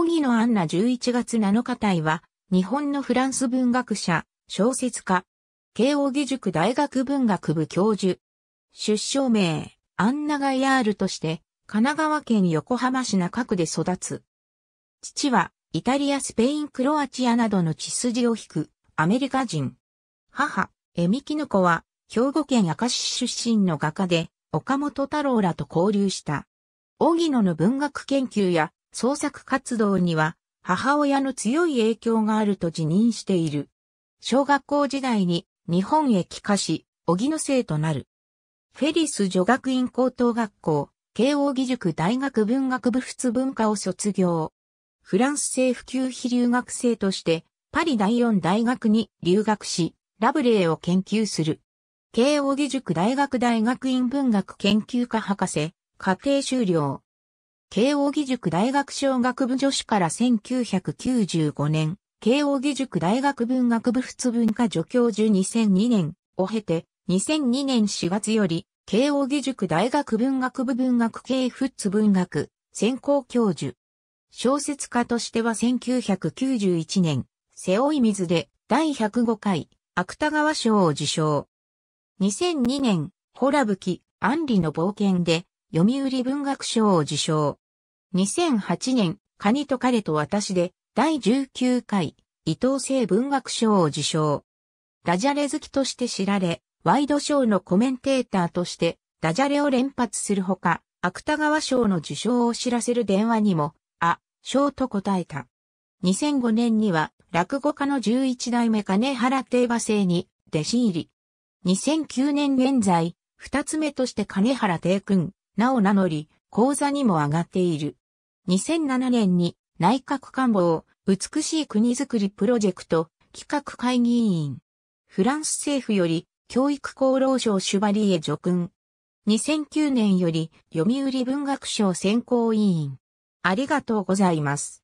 荻野アンナ11月7日隊は、日本のフランス文学者、小説家、慶応義塾大学文学部教授。出生名、アンナガイアールとして、神奈川県横浜市中区で育つ。父は、イタリア、スペイン、クロアチアなどの血筋を引く、アメリカ人。母、エミキヌコは、兵庫県明石市出身の画家で、岡本太郎らと交流した。荻野の文学研究や創作活動には母親の強い影響があると自認している。小学校時代に日本へ帰化し、小木の生となる。フェリス女学院高等学校、慶応義塾大学文学部仏文化を卒業。フランス政府級非留学生として、パリ第四大学に留学し、ラブレーを研究する。慶応義塾大学大学院文学研究科博士、家庭修了。慶應義塾大学商学部女子から1995年、慶應義塾大学文学部仏文科助教授2002年を経て、2002年4月より、慶應義塾大学文学部文学系仏文学専攻教授。小説家としては1991年、背負い水で第105回芥川賞を受賞。2002年、ホラブキ、アンリの冒険で読売文学賞を受賞。2008年、カニと彼と私で、第19回、伊藤聖文学賞を受賞。ダジャレ好きとして知られ、ワイドショーのコメンテーターとして、ダジャレを連発するほか、芥川賞の受賞を知らせる電話にも、あ、賞と答えた。2005年には、落語家の11代目金原定馬生に、弟子入り。2009年現在、二つ目として金原定君、名を名乗り、講座にも上がっている。2007年に内閣官房、美しい国づくりプロジェクト、企画会議委員。フランス政府より、教育功労省シュバリエ助勲。2009年より、読売文学賞選考委員。ありがとうございます。